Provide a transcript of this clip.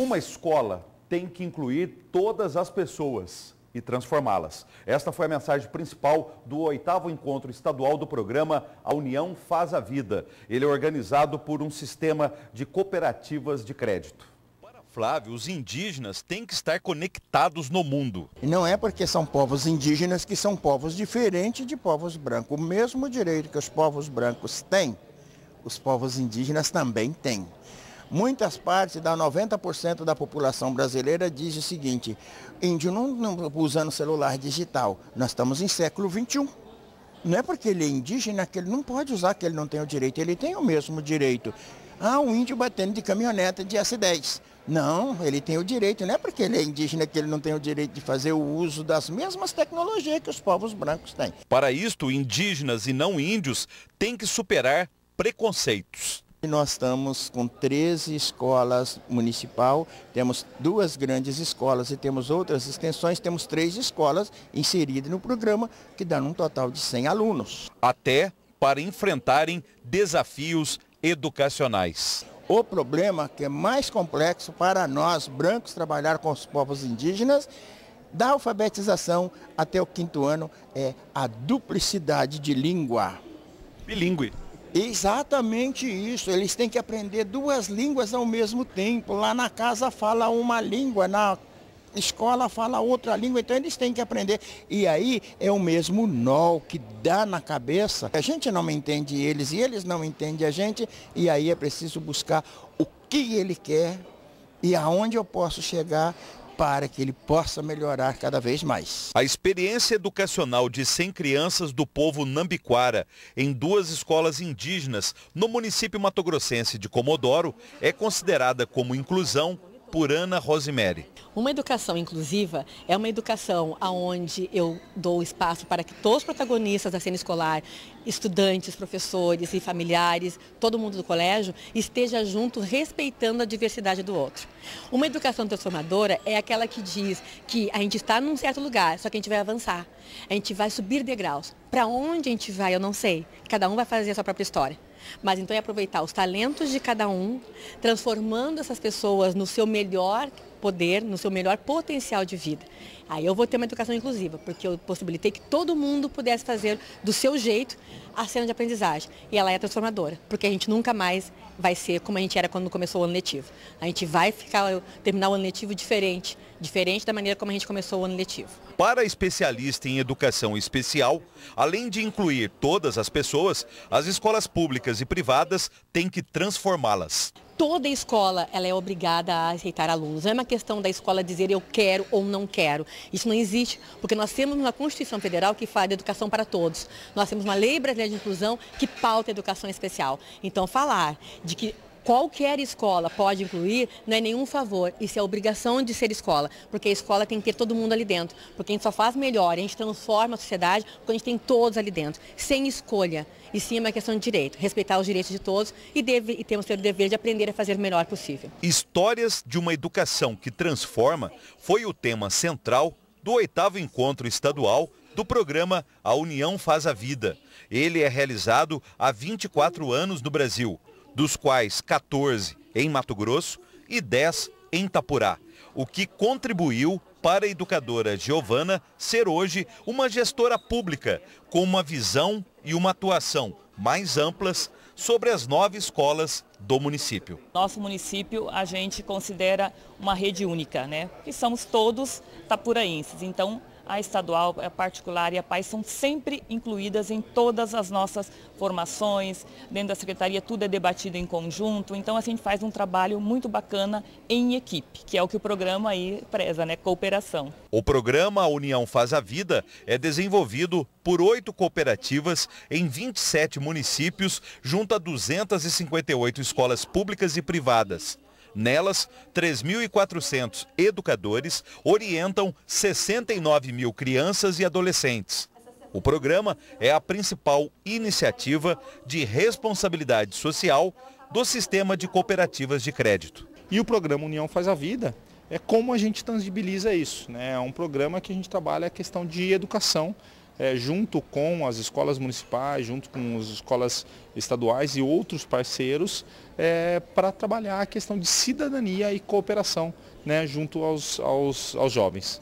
Uma escola tem que incluir todas as pessoas e transformá-las. Esta foi a mensagem principal do oitavo encontro estadual do programa A União Faz a Vida. Ele é organizado por um sistema de cooperativas de crédito. Para Flávio, os indígenas têm que estar conectados no mundo. E não é porque são povos indígenas que são povos diferentes de povos brancos. O mesmo direito que os povos brancos têm, os povos indígenas também têm. Muitas partes, da 90% da população brasileira, diz o seguinte, índio não, não usando celular digital, nós estamos em século XXI. Não é porque ele é indígena que ele não pode usar, que ele não tem o direito, ele tem o mesmo direito. Ah, um índio batendo de caminhoneta de S10. Não, ele tem o direito, não é porque ele é indígena que ele não tem o direito de fazer o uso das mesmas tecnologias que os povos brancos têm. Para isto, indígenas e não índios têm que superar preconceitos. Nós estamos com 13 escolas municipal, temos duas grandes escolas e temos outras extensões, temos três escolas inseridas no programa, que dá um total de 100 alunos. Até para enfrentarem desafios educacionais. O problema que é mais complexo para nós, brancos, trabalhar com os povos indígenas, da alfabetização até o quinto ano, é a duplicidade de língua. Bilingue. Exatamente isso. Eles têm que aprender duas línguas ao mesmo tempo. Lá na casa fala uma língua, na escola fala outra língua, então eles têm que aprender. E aí é o mesmo nó que dá na cabeça. A gente não entende eles e eles não entendem a gente, e aí é preciso buscar o que ele quer e aonde eu posso chegar para que ele possa melhorar cada vez mais. A experiência educacional de 100 crianças do povo Nambiquara em duas escolas indígenas no município matogrossense de Comodoro é considerada como inclusão por Ana Rosemary. Uma educação inclusiva é uma educação onde eu dou espaço para que todos os protagonistas da cena escolar, estudantes, professores e familiares, todo mundo do colégio, esteja junto respeitando a diversidade do outro. Uma educação transformadora é aquela que diz que a gente está num certo lugar, só que a gente vai avançar, a gente vai subir degraus. Para onde a gente vai, eu não sei. Cada um vai fazer a sua própria história. Mas então é aproveitar os talentos de cada um, transformando essas pessoas no seu melhor poder, no seu melhor potencial de vida. Aí eu vou ter uma educação inclusiva, porque eu possibilitei que todo mundo pudesse fazer do seu jeito a cena de aprendizagem. E ela é transformadora, porque a gente nunca mais vai ser como a gente era quando começou o ano letivo. A gente vai ficar terminar o ano letivo diferente, diferente da maneira como a gente começou o ano letivo. Para especialista em educação especial, além de incluir todas as pessoas, as escolas públicas e privadas têm que transformá-las toda escola ela é obrigada a aceitar alunos. Não é uma questão da escola dizer eu quero ou não quero. Isso não existe, porque nós temos uma Constituição Federal que fala de educação para todos. Nós temos uma lei brasileira de inclusão que pauta a educação especial. Então, falar de que qualquer escola pode incluir, não é nenhum favor. Isso é obrigação de ser escola, porque a escola tem que ter todo mundo ali dentro. Porque a gente só faz melhor, a gente transforma a sociedade quando a gente tem todos ali dentro, sem escolha. E sim é uma questão de direito, respeitar os direitos de todos e, deve, e temos ter o dever de aprender a fazer o melhor possível. Histórias de uma educação que transforma foi o tema central do oitavo encontro estadual do programa A União Faz a Vida. Ele é realizado há 24 anos no Brasil dos quais 14 em Mato Grosso e 10 em Tapurá, o que contribuiu para a educadora Giovana ser hoje uma gestora pública com uma visão e uma atuação mais amplas sobre as nove escolas do município. Nosso município a gente considera uma rede única, né? Que somos todos tapuraenses. Então, a estadual, a particular e a PAI são sempre incluídas em todas as nossas formações, dentro da secretaria tudo é debatido em conjunto, então assim, a gente faz um trabalho muito bacana em equipe, que é o que o programa aí preza, né? Cooperação. O programa União Faz a Vida é desenvolvido por oito cooperativas em 27 municípios, junto a 258 escolas públicas e privadas. Nelas, 3.400 educadores orientam 69 mil crianças e adolescentes. O programa é a principal iniciativa de responsabilidade social do sistema de cooperativas de crédito. E o programa União Faz a Vida é como a gente tangibiliza isso. Né? É um programa que a gente trabalha a questão de educação é, junto com as escolas municipais, junto com as escolas estaduais e outros parceiros, é, para trabalhar a questão de cidadania e cooperação né, junto aos, aos, aos jovens.